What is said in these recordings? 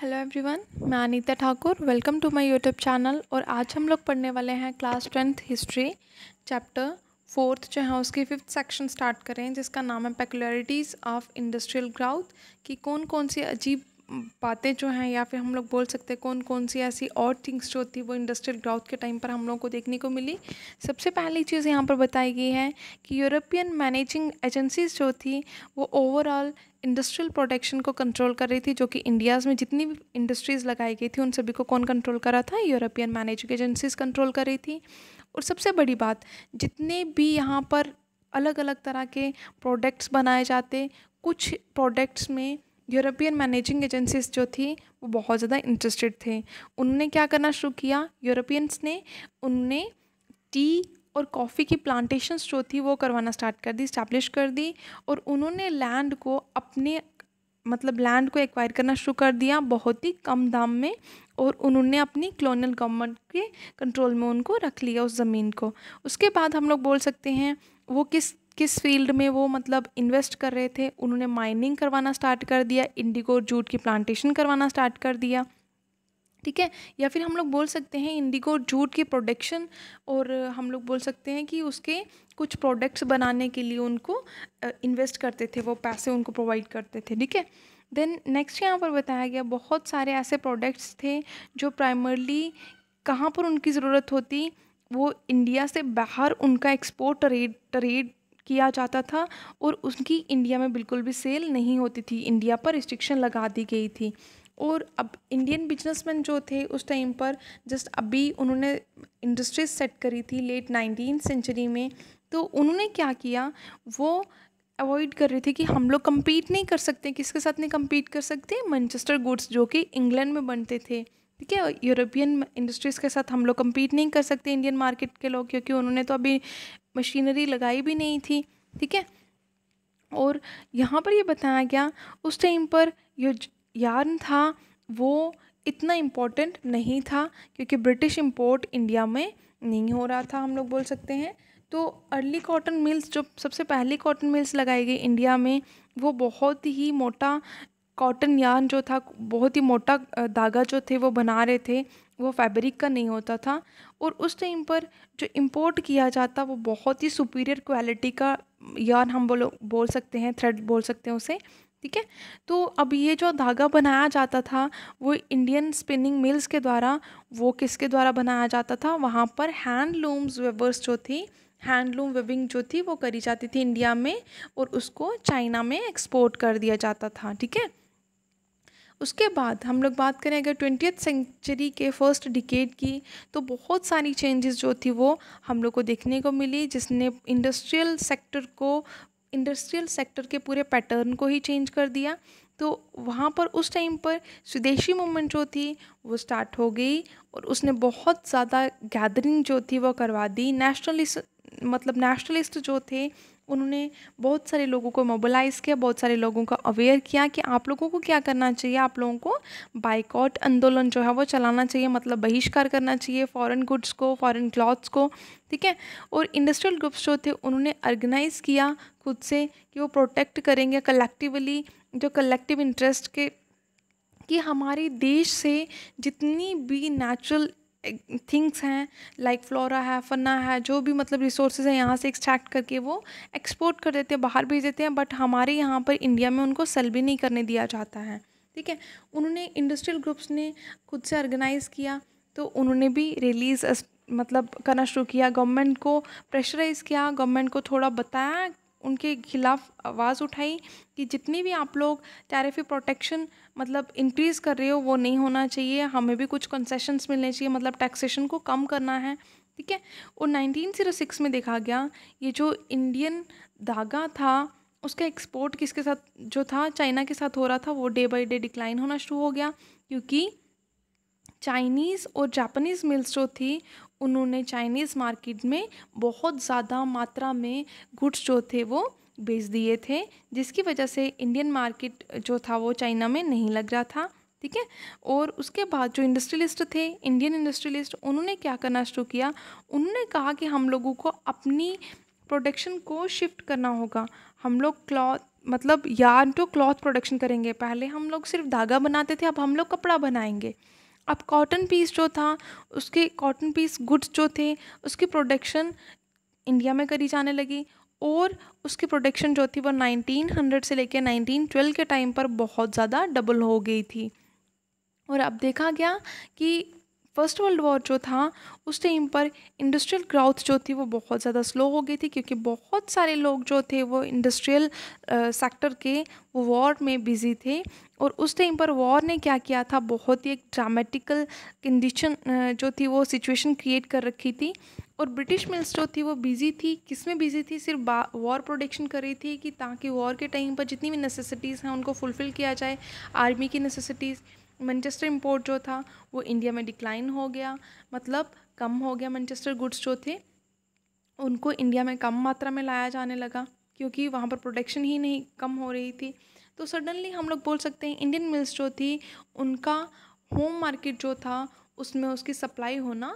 Hello everyone मैं Anita Thakur welcome to my YouTube channel और आज हम लोग पढ़ने वाले हैं class tenth history chapter fourth जो है उसकी फिफ्थ सेक्शन स्टार्ट करें जिसका नाम है पेकुलरिटीज़ ऑफ इंडस्ट्रियल ग्राउथ कि कौन कौन सी अजीब बातें जो हैं या फिर हम लोग बोल सकते हैं कौन कौन सी ऐसी और थिंग्स जो थी वो इंडस्ट्रियल ग्राउथ के टाइम पर हम लोगों को देखने को मिली सबसे पहली चीज़ यहाँ पर बताई गई है कि यूरोपियन मैनेजिंग एजेंसीज जो थी वो ओवरऑल इंडस्ट्रियल प्रोटेक्शन को कंट्रोल कर रही थी जो कि इंडियाज़ में जितनी भी इंडस्ट्रीज़ लगाई गई थी उन सभी को कौन कंट्रोल कर रहा था यूरोपियन मैनेजिंग एजेंसीज कंट्रोल कर रही थी और सबसे बड़ी बात जितने भी यहाँ पर अलग अलग तरह के प्रोडक्ट्स बनाए जाते कुछ प्रोडक्ट्स में यूरोपियन मैनेजिंग एजेंसीज जो थी वो बहुत ज़्यादा इंटरेस्टेड थे उन्होंने क्या करना शुरू किया यूरोपियंस ने उनने टी और कॉफ़ी की प्लांटेशंस जो थी वो करवाना स्टार्ट कर दी इस्टेब्लिश कर दी और उन्होंने लैंड को अपने मतलब लैंड को एक्वायर करना शुरू कर दिया बहुत ही कम दाम में और उन्होंने अपनी कलोनियल गवर्नमेंट के कंट्रोल में उनको रख लिया उस ज़मीन को उसके बाद हम लोग बोल सकते हैं वो किस किस फील्ड में वो मतलब इन्वेस्ट कर रहे थे उन्होंने माइनिंग करवाना स्टार्ट कर दिया इंडिगो जूट की प्लांटेशन करवाना स्टार्ट कर दिया ठीक है या फिर हम लोग बोल सकते हैं इंडिगो जूट की प्रोडक्शन और हम लोग बोल सकते हैं कि उसके कुछ प्रोडक्ट्स बनाने के लिए उनको इन्वेस्ट करते थे वो पैसे उनको प्रोवाइड करते थे ठीक है देन नेक्स्ट यहाँ पर बताया गया बहुत सारे ऐसे प्रोडक्ट्स थे जो प्राइमरली कहाँ पर उनकी ज़रूरत होती वो इंडिया से बाहर उनका एक्सपोर्ट ट्रेड ट्रेड किया जाता था और उनकी इंडिया में बिल्कुल भी सेल नहीं होती थी इंडिया पर रिस्ट्रिक्शन लगा दी गई थी और अब इंडियन बिजनेसमैन जो थे उस टाइम पर जस्ट अभी उन्होंने इंडस्ट्रीज सेट करी थी लेट नाइनटीन सेंचुरी में तो उन्होंने क्या किया वो अवॉइड कर रहे थे कि हम लोग कम्पीट नहीं कर सकते किसके साथ नहीं कम्पीट कर सकते मैनचेस्टर गुड्स जो कि इंग्लैंड में बनते थे ठीक है यूरोपियन इंडस्ट्रीज़ के साथ हम लोग कम्पीट नहीं कर सकते इंडियन मार्केट के लोग क्योंकि उन्होंने तो अभी मशीनरी लगाई भी नहीं थी ठीक है और यहाँ पर ये बताया गया उस टाइम पर जो यार्न था वो इतना इम्पोर्टेंट नहीं था क्योंकि ब्रिटिश इम्पोर्ट इंडिया में नहीं हो रहा था हम लोग बोल सकते हैं तो अर्ली कॉटन मिल्स जो सबसे पहली कॉटन मिल्स लगाई गई इंडिया में वो बहुत ही मोटा कॉटन यान जो था बहुत ही मोटा धागा जो थे वो बना रहे थे वो फैब्रिक का नहीं होता था और उस टाइम पर जो इम्पोर्ट किया जाता वो बहुत ही सुपीरियर क्वालिटी का यान हम बोलो बोल सकते हैं थ्रेड बोल सकते हैं उसे ठीक है तो अब ये जो धागा बनाया जाता था वो इंडियन स्पिनिंग मिल्स के द्वारा वो किसके द्वारा बनाया जाता था वहाँ पर हैंडलूम्स वेवर्स जो थी हैंडलूम वेविंग जो थी वो करी जाती थी इंडिया में और उसको चाइना में एक्सपोर्ट कर दिया जाता था ठीक है उसके बाद हम लोग बात करें अगर ट्वेंटियथ सेंचुरी के फर्स्ट डिकेड की तो बहुत सारी चेंजेस जो थी वो हम लोग को देखने को मिली जिसने इंडस्ट्रियल सेक्टर को इंडस्ट्रियल सेक्टर के पूरे पैटर्न को ही चेंज कर दिया तो वहाँ पर उस टाइम पर स्वदेशी मूवमेंट जो थी वो स्टार्ट हो गई और उसने बहुत ज़्यादा गैदरिंग जो थी वो करवा दी नेशनलिस्ट मतलब नेशनलिस्ट जो थे उन्होंने बहुत सारे लोगों को मोबिलाइज़ किया बहुत सारे लोगों को अवेयर किया कि आप लोगों को क्या करना चाहिए आप लोगों को बाइकआउट आंदोलन जो है वो चलाना चाहिए मतलब बहिष्कार करना चाहिए फॉरेन गुड्स को फॉरेन क्लॉथ्स को ठीक है और इंडस्ट्रियल ग्रुप्स जो थे उन्होंने ऑर्गेनाइज़ किया खुद से कि वो प्रोटेक्ट करेंगे कलेक्टिवली जो कलेक्टिव इंटरेस्ट के कि हमारे देश से जितनी भी नेचुरल थिंग्स हैं लाइक फ्लोरा है फना है जो भी मतलब रिसोर्सेज हैं यहाँ से एक्सट्रैक्ट करके वो एक्सपोर्ट कर देते हैं बाहर भेज देते हैं बट हमारे यहाँ पर इंडिया में उनको सेल भी नहीं करने दिया जाता है ठीक है उन्होंने इंडस्ट्रियल ग्रुप्स ने खुद से ऑर्गेनाइज़ किया तो उन्होंने भी रिलीज़ मतलब करना शुरू किया गवर्नमेंट को प्रेशराइज़ किया गवर्नमेंट को थोड़ा बताया उनके खिलाफ आवाज़ उठाई कि जितनी भी आप लोग टैरिफ प्रोटेक्शन मतलब इंक्रीज़ कर रहे हो वो नहीं होना चाहिए हमें भी कुछ कंसेशंस मिलने चाहिए मतलब टैक्सेशन को कम करना है ठीक है और 1906 में देखा गया ये जो इंडियन धागा था उसका एक्सपोर्ट किसके साथ जो था चाइना के साथ हो रहा था वो डे बाई डे डिक्लाइन होना शुरू हो गया क्योंकि चाइनीज़ और जापानीज़ मिल्स जो थी उन्होंने चाइनीज़ मार्केट में बहुत ज़्यादा मात्रा में गुड्स जो थे वो बेच दिए थे जिसकी वजह से इंडियन मार्केट जो था वो चाइना में नहीं लग रहा था ठीक है और उसके बाद जो इंडस्ट्रियलिस्ट थे इंडियन इंडस्ट्रियलिस्ट उन्होंने क्या करना शुरू किया उन्होंने कहा कि हम लोगों को अपनी प्रोडक्शन को शिफ्ट करना होगा हम लोग क्लॉथ मतलब यार्न टू क्लॉथ प्रोडक्शन करेंगे पहले हम लोग सिर्फ धागा बनाते थे अब हम लोग कपड़ा बनाएंगे अब कॉटन पीस जो था उसके कॉटन पीस गुड्स जो थे उसकी प्रोडक्शन इंडिया में करी जाने लगी और उसकी प्रोडक्शन जो थी वो 1900 से लेकर 1912 के टाइम पर बहुत ज़्यादा डबल हो गई थी और अब देखा गया कि फर्स्ट वर्ल्ड वॉर जो था उस टाइम पर इंडस्ट्रियल ग्रोथ जो थी वो बहुत ज़्यादा स्लो हो गई थी क्योंकि बहुत सारे लोग जो थे वो इंडस्ट्रियल सेक्टर के वो वॉर में बिज़ी थे और उस टाइम पर वॉर ने क्या किया था बहुत ही एक ड्रामेटिकल कंडीशन जो थी वो सिचुएशन क्रिएट कर रखी थी और ब्रिटिश मिल्स जो थी वो बिज़ी थी किस में बिज़ी थी सिर्फ वॉर प्रोडक्शन कर रही थी कि ताकि वॉर के टाइम पर जितनी भी नेसेसिटीज़ हैं उनको फुलफ़िल किया जाए आर्मी की नेसेसिटीज़ मैनचेस्टर इम्पोर्ट जो था वो इंडिया में डिक्लाइन हो गया मतलब कम हो गया मैनचेस्टर गुड्स जो थे उनको इंडिया में कम मात्रा में लाया जाने लगा क्योंकि वहाँ पर प्रोडक्शन ही नहीं कम हो रही थी तो सडनली हम लोग बोल सकते हैं इंडियन मिल्स जो थी उनका होम मार्केट जो था उसमें उसकी सप्लाई होना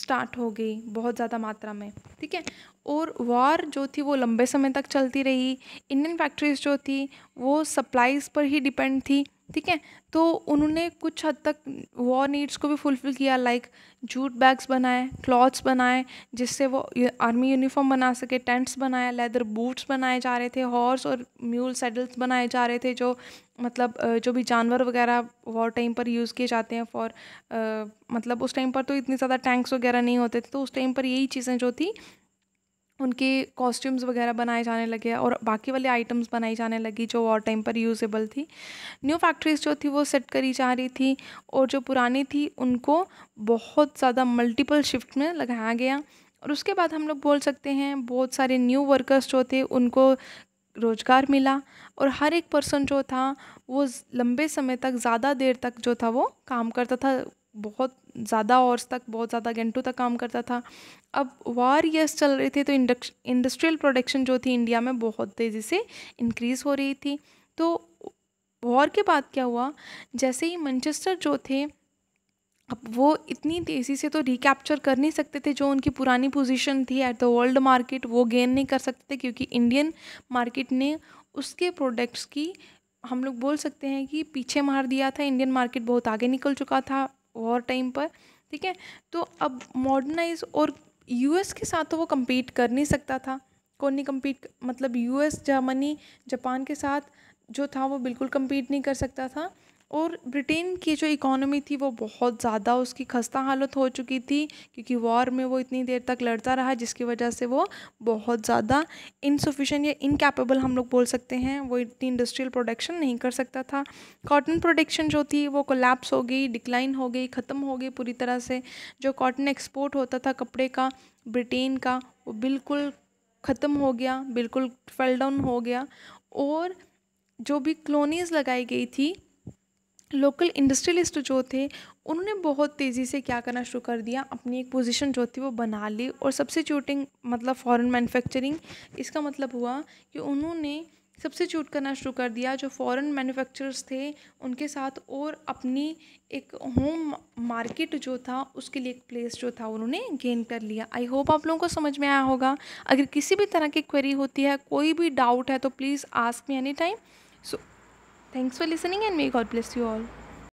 स्टार्ट हो गई बहुत ज़्यादा मात्रा में ठीक है और वार जो थी वो लंबे समय तक चलती रही इंडियन फैक्ट्रीज़ जो थी वो सप्लाईज़ पर ही डिपेंड थी ठीक है तो उन्होंने कुछ हद तक वॉर नीड्स को भी फुलफ़िल किया लाइक जूट बैग्स बनाए क्लॉथ्स बनाए जिससे वो आर्मी यूनिफॉर्म बना सके टेंट्स बनाए लेदर बूट्स बनाए जा रहे थे हॉर्स और म्यूल सैडल्स बनाए जा रहे थे जो मतलब जो भी जानवर वगैरह वॉर टाइम पर यूज़ किए जाते हैं फॉर मतलब उस टाइम पर तो इतने ज़्यादा टैंक्स वगैरह नहीं होते थे तो उस टाइम पर यही चीज़ें जो थी उनके कॉस्ट्यूम्स वगैरह बनाए जाने लगे और बाकी वाले आइटम्स बनाई जाने लगी जो वॉर टाइम पर यूजेबल थी न्यू फैक्ट्रीज जो थी वो सेट करी जा रही थी और जो पुरानी थी उनको बहुत ज़्यादा मल्टीपल शिफ्ट में लगाया गया और उसके बाद हम लोग बोल सकते हैं बहुत सारे न्यू वर्कर्स जो थे उनको रोज़गार मिला और हर एक पर्सन जो था वो लंबे समय तक ज़्यादा देर तक जो था वो काम करता था बहुत ज़्यादा आवर्स तक बहुत ज़्यादा घंटों तक काम करता था अब वार यस चल रहे थे तो इंडस्ट्रियल प्रोडक्शन जो थी इंडिया में बहुत तेज़ी से इंक्रीज़ हो रही थी तो वॉर के बाद क्या हुआ जैसे ही मंचेस्टर जो थे अब वो इतनी तेज़ी से तो रिकैप्चर कर नहीं सकते थे जो उनकी पुरानी पोजीशन थी एट द वर्ल्ड मार्केट वो गेन नहीं कर सकते थे क्योंकि इंडियन मार्केट ने उसके प्रोडक्ट्स की हम लोग बोल सकते हैं कि पीछे मार दिया था इंडियन मार्केट बहुत आगे निकल चुका था वॉर टाइम पर ठीक है तो अब मॉडर्नाइज और यूएस के साथ तो वो कम्पीट कर नहीं सकता था कौन नहीं कम्पीट मतलब यूएस जर्मनी जापान के साथ जो था वो बिल्कुल कम्पीट नहीं कर सकता था और ब्रिटेन की जो इकोनॉमी थी वो बहुत ज़्यादा उसकी खस्ता हालत हो चुकी थी क्योंकि वॉर में वो इतनी देर तक लड़ता रहा जिसकी वजह से वो बहुत ज़्यादा इनसफिशेंट या इनकेपेबल हम लोग बोल सकते हैं वो इतनी इंडस्ट्रियल प्रोडक्शन नहीं कर सकता था कॉटन प्रोडक्शन जो थी वो कोलैप्स हो गई डिक्लाइन हो गई ख़त्म हो गई पूरी तरह से जो कॉटन एक्सपोर्ट होता था कपड़े का ब्रिटेन का वो बिल्कुल ख़त्म हो गया बिल्कुल फेल डाउन हो गया और जो भी क्लोनीज लगाई गई थी लोकल इंडस्ट्रियलिस्ट जो थे उन्होंने बहुत तेज़ी से क्या करना शुरू कर दिया अपनी एक पोजीशन जो थी वो बना ली और सबसे चूटिंग मतलब फॉरेन मैन्युफैक्चरिंग इसका मतलब हुआ कि उन्होंने सबसे चूट करना शुरू कर दिया जो फॉरेन मैन्युफैक्चरर्स थे उनके साथ और अपनी एक होम मार्केट जो था उसके लिए एक प्लेस जो था उन्होंने गेन कर लिया आई होप आप लोगों को समझ में आया होगा अगर किसी भी तरह की क्वेरी होती है कोई भी डाउट है तो please ask me any time so Thanks for listening and may God bless you all.